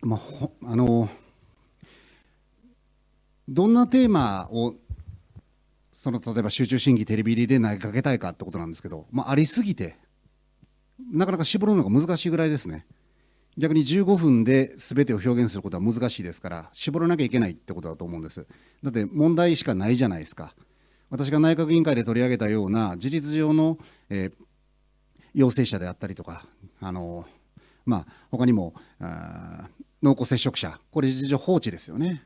まあ、あのどんなテーマをその例えば集中審議テレビ入りで投げかけたいかってことなんですけど、まあ、ありすぎてなかなか絞るのが難しいぐらいですね逆に15分で全てを表現することは難しいですから絞らなきゃいけないってことだと思うんですだって問題しかないじゃないですか私が内閣委員会で取り上げたような事実上の、えー、陽性者であったりとかあのまあ、他にも濃厚接触者、これ、事実上放置ですよね。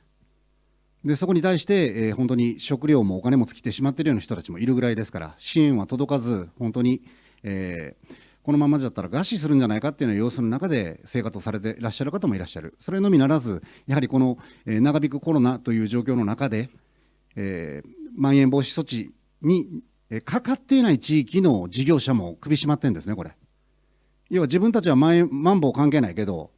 でそこに対して、えー、本当に食料もお金も尽きてしまっているような人たちもいるぐらいですから、支援は届かず、本当に、えー、このままじゃったら餓死するんじゃないかっていうような様子の中で生活をされていらっしゃる方もいらっしゃる、それのみならず、やはりこの、えー、長引くコロナという状況の中で、えー、まん延防止措置に、えかかっていない地域の事業者も首絞まってるんですね、これ。要は自分たちはまん延マンボウ関係ないけど、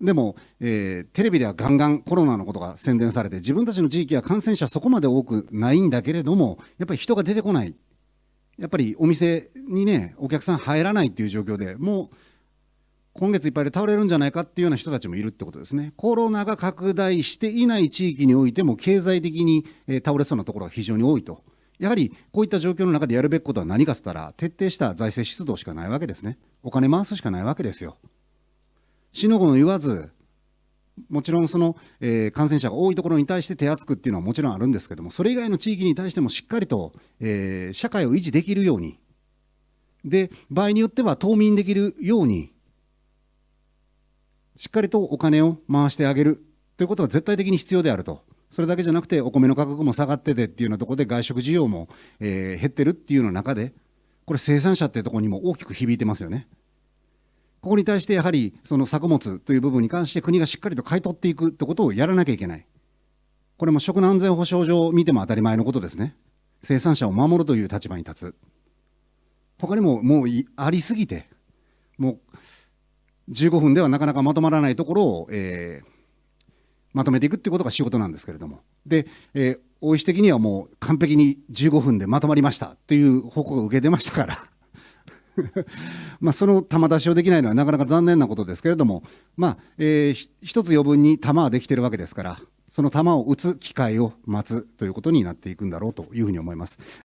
でも、えー、テレビではガンガンコロナのことが宣伝されて自分たちの地域は感染者そこまで多くないんだけれどもやっぱり人が出てこないやっぱりお店にねお客さん入らないっていう状況でもう今月いっぱいで倒れるんじゃないかっていうような人たちもいるってことですねコロナが拡大していない地域においても経済的に、えー、倒れそうなところが非常に多いとやはりこういった状況の中でやるべきことは何かっつったら徹底した財政出動しかないわけですねお金回すしかないわけですよ。死の子の言わず、もちろんその、えー、感染者が多いところに対して手厚くっていうのはもちろんあるんですけども、それ以外の地域に対してもしっかりと、えー、社会を維持できるように、で、場合によっては冬眠できるように、しっかりとお金を回してあげるということは絶対的に必要であると。それだけじゃなくて、お米の価格も下がっててっていうようなところで外食需要も、えー、減ってるっていうような中で、これ生産者っていうところにも大きく響いてますよね。ここに対してやはりその作物という部分に関して国がしっかりと買い取っていくってことをやらなきゃいけない。これも食の安全保障上を見ても当たり前のことですね。生産者を守るという立場に立つ。他にももうありすぎて、もう15分ではなかなかまとまらないところを、えー、まとめていくってことが仕事なんですけれども。で、えー、大石的にはもう完璧に15分でまとまりましたという報告を受けてましたから。まあその球出しをできないのはなかなか残念なことですけれども、まあえー、一つ余分に球はできてるわけですから、その球を打つ機会を待つということになっていくんだろうというふうに思います。